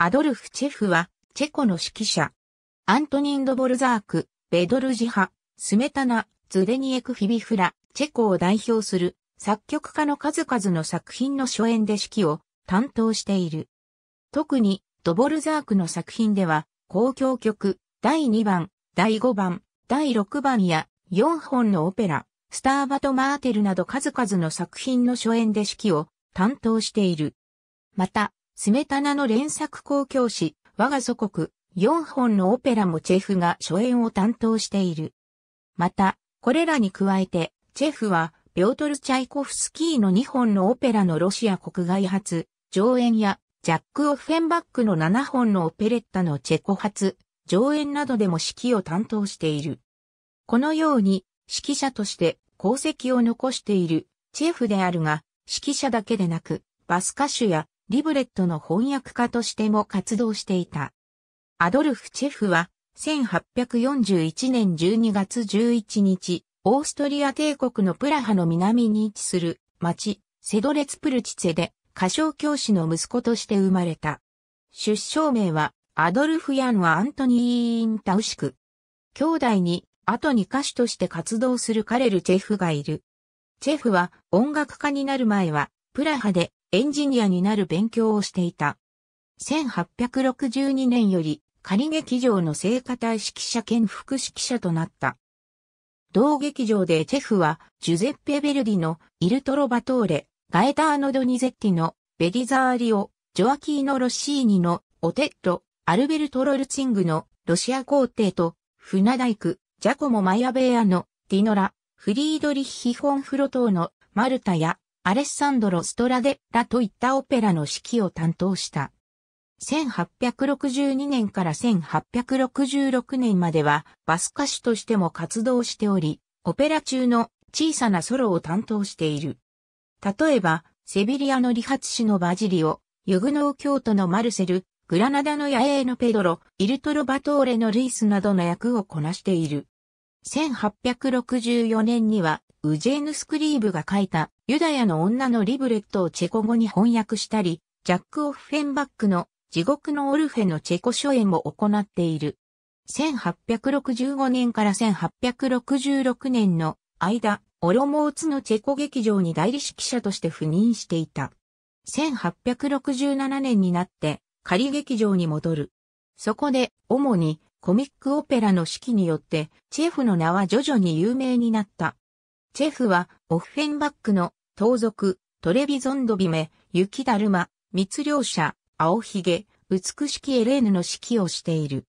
アドルフ・チェフは、チェコの指揮者。アントニンド・ボルザーク、ベドルジハ、スメタナ、ズデニエク・フィビフラ、チェコを代表する作曲家の数々の作品の初演で指揮を担当している。特に、ドボルザークの作品では、公共曲、第2番、第5番、第6番や、4本のオペラ、スターバト・マーテルなど数々の作品の初演で指揮を担当している。また、スメタナの連作公共誌、我が祖国、4本のオペラもチェフが初演を担当している。また、これらに加えて、チェフは、ピョートル・チャイコフスキーの2本のオペラのロシア国外発、上演や、ジャック・オフェンバックの7本のオペレッタのチェコ発、上演などでも指揮を担当している。このように、指揮者として功績を残しているチェフであるが、指揮者だけでなく、バス歌手やリブレットの翻訳家としても活動していた。アドルフ・チェフは、1841年12月11日、オーストリア帝国のプラハの南に位置する町、セドレツプルチツェで、歌唱教師の息子として生まれた。出生名は、アドルフ・ヤンはアントニー・インタウシク。兄弟に、後に歌手として活動するカレル・チェフがいる。チェフは音楽家になる前は、プラハでエンジニアになる勉強をしていた。1862年より仮劇場の聖歌隊指揮者兼副指揮者となった。同劇場でチェフはジュゼッペ・ベルディのイルトロ・バトーレ、ガエターノ・ドニゼッティのベリザーリオ、ジョアキーノ・ロッシーニのオテッロ、アルベルト・ロルチングのロシア皇帝と船大工、ジャコモ・マヤベアのディノラ、フリードリッヒ・ホンフロ等のマルタやアレッサンドロ・ストラデ・ラといったオペラの指揮を担当した。1862年から1866年まではバス歌手としても活動しており、オペラ中の小さなソロを担当している。例えば、セビリアの理髪師のバジリオ、ユグノー京都のマルセル、グラナダの野営のペドロ、イルトロバトーレのルイスなどの役をこなしている。1864年には、ウジェーヌ・スクリーブが書いたユダヤの女のリブレットをチェコ語に翻訳したり、ジャック・オフフェンバックの地獄のオルフェのチェコ初演も行っている。1865年から1866年の間、オロモーツのチェコ劇場に代理指揮者として赴任していた。1867年になって仮劇場に戻る。そこで主にコミックオペラの指揮によってチェフの名は徐々に有名になった。チェフはオフフェンバックの盗賊、トレビゾンドビメ、雪だるま、密漁者、青ひげ、美しきエレーヌの指揮をしている。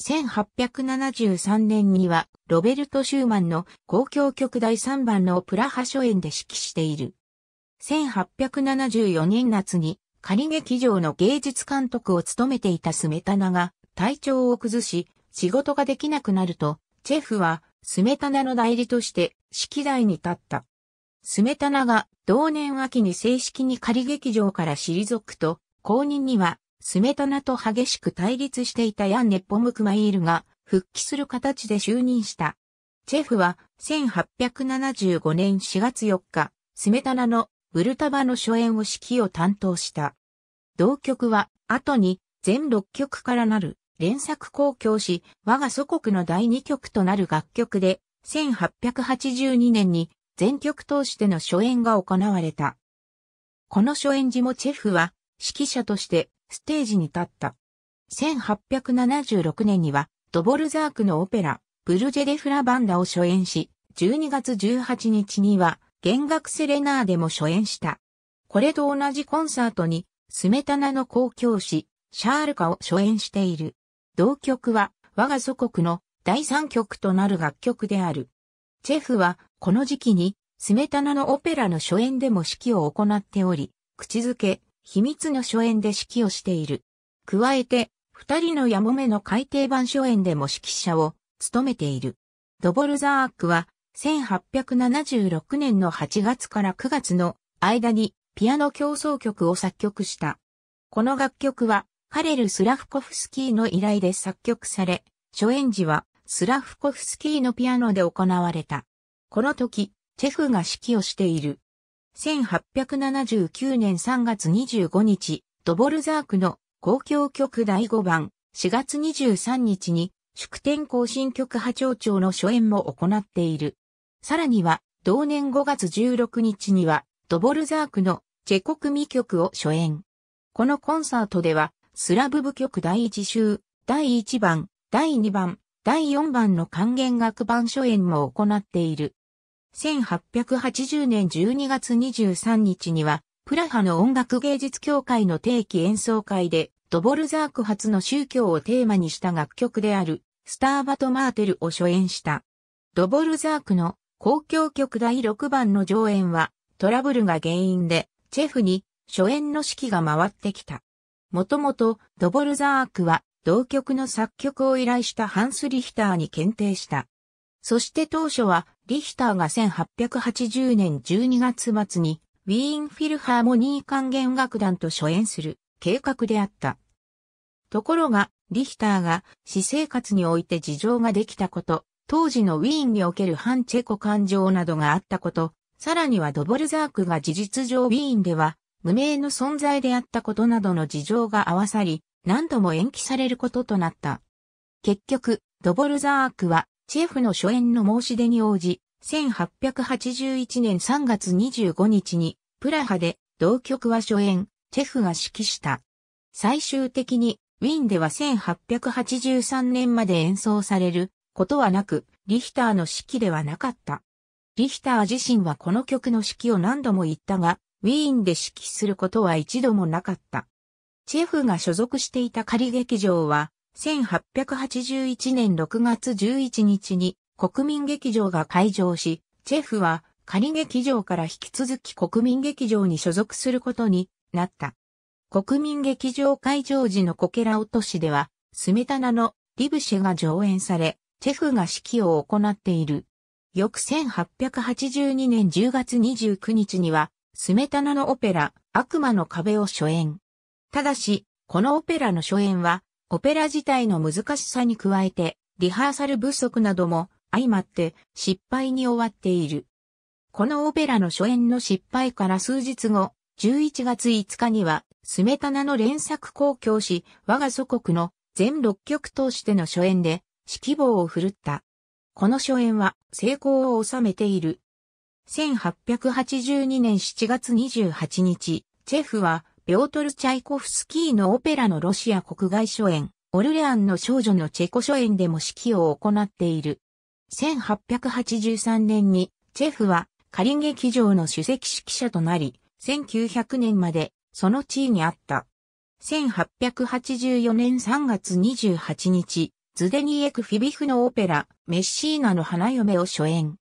1873年には、ロベルト・シューマンの公共曲第3番のプラハ初演で指揮している。1874年夏に、仮劇場の芸術監督を務めていたスメタナが、体調を崩し、仕事ができなくなると、チェフは、スメタナの代理として、指揮台に立った。スメタナが同年秋に正式に仮劇場から退くと、後任には、スメタナと激しく対立していたヤンネ・ッポムクマイールが復帰する形で就任した。チェフは1875年4月4日、スメタナのブルタバの初演を指揮を担当した。同曲は後に全6曲からなる連作公共し、我が祖国の第2曲となる楽曲で、1882年に全曲通しての初演が行われた。この初演時もチェフは指揮者としてステージに立った。1876年にはドボルザークのオペラ、ブルジェデフラバンダを初演し、12月18日には弦楽セレナーデも初演した。これと同じコンサートに、スメタナの公共詩、シャールカを初演している。同曲は、我が祖国の第三曲となる楽曲である。チェフは、この時期に、スメタナのオペラの初演でも指揮を行っており、口づけ、秘密の初演で指揮をしている。加えて、二人のヤモメの改訂版初演でも指揮者を務めている。ドボルザークは、1876年の8月から9月の間にピアノ競争曲を作曲した。この楽曲は、カレル・スラフコフスキーの依頼で作曲され、初演時はスラフコフスキーのピアノで行われた。この時、チェフが指揮をしている。1879年3月25日、ドボルザークの公共曲第5番、4月23日に、祝典行進曲波長長の初演も行っている。さらには、同年5月16日には、ドボルザークのチェコ組曲を初演。このコンサートでは、スラブ部曲第1週、第1番、第2番、第4番の還元楽版初演も行っている。1880年12月23日には、プラハの音楽芸術協会の定期演奏会で、ドボルザーク発の宗教をテーマにした楽曲である、スターバト・マーテルを初演した。ドボルザークの公共曲第6番の上演は、トラブルが原因で、チェフに初演の指揮が回ってきた。もともと、ドボルザークは、同曲の作曲を依頼したハンス・リヒターに検定した。そして当初は、リヒターが1880年12月末にウィーンフィルハーモニー管弦楽団と初演する計画であった。ところが、リヒターが私生活において事情ができたこと、当時のウィーンにおける反チェコ感情などがあったこと、さらにはドボルザークが事実上ウィーンでは無名の存在であったことなどの事情が合わさり、何度も延期されることとなった。結局、ドボルザークはチェフの初演の申し出に応じ、1881年3月25日に、プラハで、同曲は初演、チェフが指揮した。最終的に、ウィーンでは1883年まで演奏されることはなく、リヒターの指揮ではなかった。リヒター自身はこの曲の指揮を何度も言ったが、ウィーンで指揮することは一度もなかった。チェフが所属していた仮劇場は、1881年6月11日に国民劇場が開場し、チェフは仮劇場から引き続き国民劇場に所属することになった。国民劇場開場時のコケラ落としでは、スメタナのリブシェが上演され、チェフが指揮を行っている。翌1882年10月29日には、スメタナのオペラ、悪魔の壁を初演。ただし、このオペラの初演は、オペラ自体の難しさに加えて、リハーサル不足なども相まって失敗に終わっている。このオペラの初演の失敗から数日後、11月5日には、スメタナの連作公共し、我が祖国の全6曲通しての初演で、指揮棒を振るった。この初演は成功を収めている。1882年7月28日、チェフはピョートル・チャイコフスキーのオペラのロシア国外初演、オルレアンの少女のチェコ初演でも指揮を行っている。1883年に、チェフは仮劇場の主席指揮者となり、1900年までその地位にあった。1884年3月28日、ズデニエク・フィビフのオペラ、メッシーナの花嫁を初演。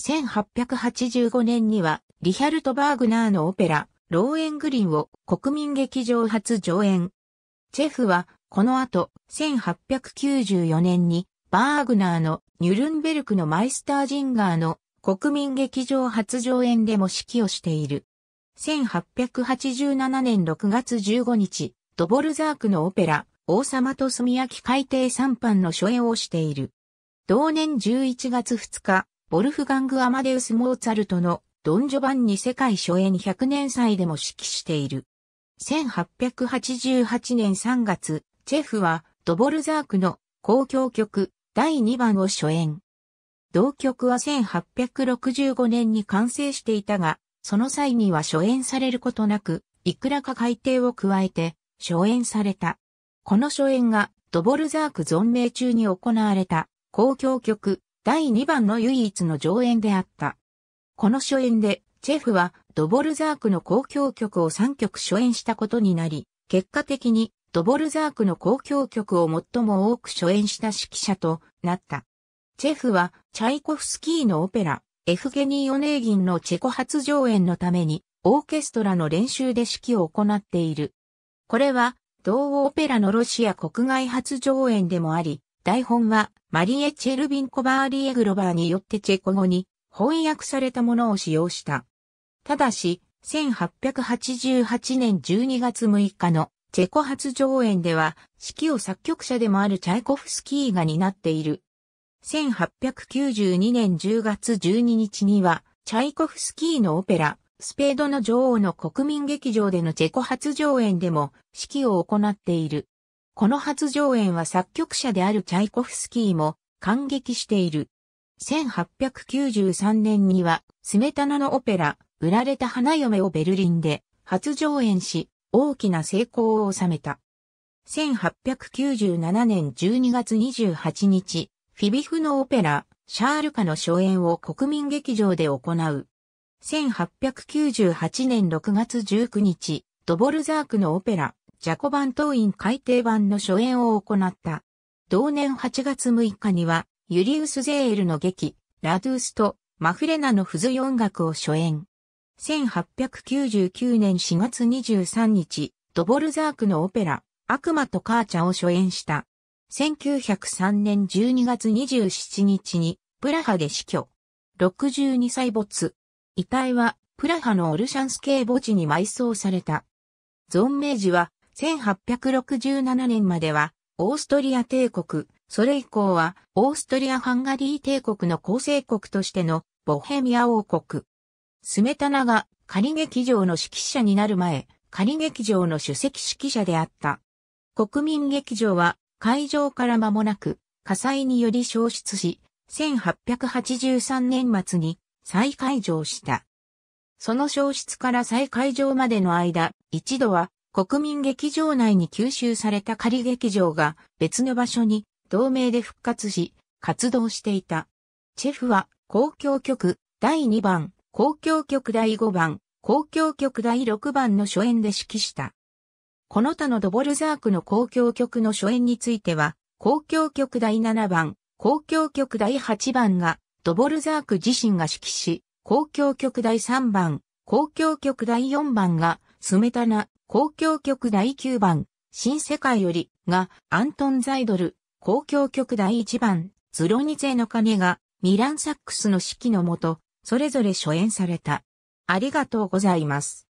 1885年には、リヒャルト・バーグナーのオペラ、ローエングリンを国民劇場初上演。チェフは、この後、1894年に、バーグナーのニュルンベルクのマイスタージンガーの国民劇場初上演でも指揮をしている。1887年6月15日、ドボルザークのオペラ、王様と炭焼き海底三班の初演をしている。同年11月2日、ボルフガング・アマデウス・モーツァルトのドン・ジョバンニ世界初演100年祭でも指揮している。1888年3月、チェフはドボルザークの公共曲第2番を初演。同曲は1865年に完成していたが、その際には初演されることなく、いくらか改定を加えて初演された。この初演がドボルザーク存命中に行われた公共曲第2番の唯一の上演であった。この初演で、チェフはドボルザークの交響曲を3曲初演したことになり、結果的にドボルザークの交響曲を最も多く初演した指揮者となった。チェフはチャイコフスキーのオペラ、エフゲニー・オネーギンのチェコ初上演のために、オーケストラの練習で指揮を行っている。これは、同オペラのロシア国外初上演でもあり、台本はマリエ・チェルビンコバーリエグロバーによってチェコ語に翻訳されたものを使用した。ただし、1888年12月6日のチェコ初上演では、指揮を作曲者でもあるチャイコフスキーが担っている。1892年10月12日には、チャイコフスキーのオペラ、スペードの女王の国民劇場でのチェコ初上演でも指揮を行っている。この初上演は作曲者であるチャイコフスキーも感激している。1893年には、スメタナのオペラ、売られた花嫁をベルリンで初上演し、大きな成功を収めた。1897年12月28日、フィビフのオペラ、シャールカの初演を国民劇場で行う。1898年6月19日、ドボルザークのオペラ、ジャコバン党員改訂版の初演を行った。同年8月6日には、ユリウス・ゼーエルの劇、ラドゥースとマフレナの付随音楽を初演。1899年4月23日、ドボルザークのオペラ、悪魔とカーチャを初演した。1903年12月27日に、プラハで死去。62歳没。遺体は、プラハのオルシャンス系墓地に埋葬された。存命時は、1867年までは、オーストリア帝国、それ以降は、オーストリア・ハンガリー帝国の構成国としてのボヘミア王国。スメタナが仮劇場の指揮者になる前、仮劇場の主席指揮者であった。国民劇場は会場から間もなく火災により消失し、1883年末に再開場した。その消失から再開場までの間、一度は国民劇場内に吸収された仮劇場が別の場所に同盟で復活し、活動していた。チェフは、公共局第2番、公共局第5番、公共局第6番の初演で指揮した。この他のドボルザークの公共局の初演については、公共局第7番、公共局第8番が、ドボルザーク自身が指揮し、公共局第3番、公共局第4番が、スメタナ、公共局第9番、新世界より、が、アントン・ザイドル、交響曲第一番、ズロニゼの鐘が、ミランサックスの指揮のもと、それぞれ初演された。ありがとうございます。